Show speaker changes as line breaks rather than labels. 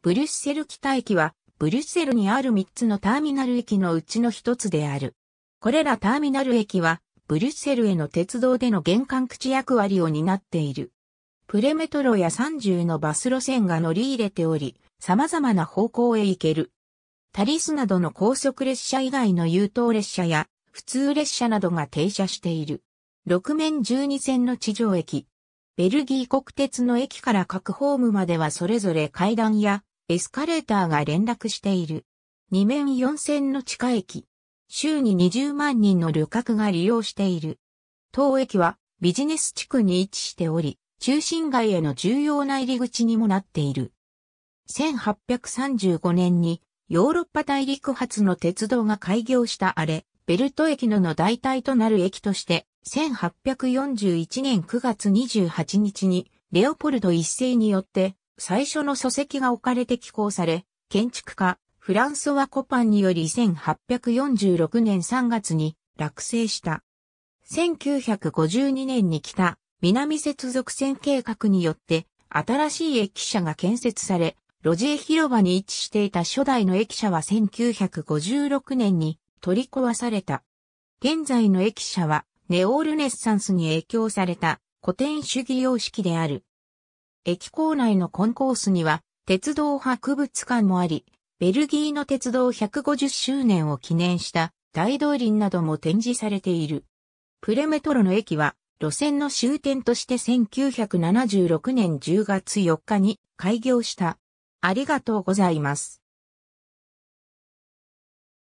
ブリュッ
セル北駅は、ブリュッセルにある3つのターミナル駅のうちの1つである。これらターミナル駅は、ブリュッセルへの鉄道での玄関口役割を担っている。プレメトロや30のバス路線が乗り入れており、様々な方向へ行ける。タリスなどの高速列車以外の優等列車や、普通列車などが停車している。6面12線の地上駅。ベルギー国鉄の駅から各ホームまではそれぞれ階段やエスカレーターが連絡している。2面4線の地下駅。週に20万人の旅客が利用している。当駅はビジネス地区に位置しており、中心街への重要な入り口にもなっている。1835年にヨーロッパ大陸発の鉄道が開業したあれ、ベルト駅のの代替となる駅として、1841年9月28日にレオポルド一世によって最初の礎石が置かれて寄港され、建築家、フランソワ・コパンにより1846年3月に落成した。1952年に来た南接続線計画によって、新しい駅舎が建設され、路地広場に位置していた初代の駅舎は1956年に取り壊された。現在の駅舎はネオルネッサンスに影響された古典主義様式である。駅構内のコンコースには鉄道博物館もあり、ベルギーの鉄道150周年を記念した大動輪なども展示されている。プレメトロの駅は路線の終点として1976年10月4日に開業した。ありがとうご
ざいます。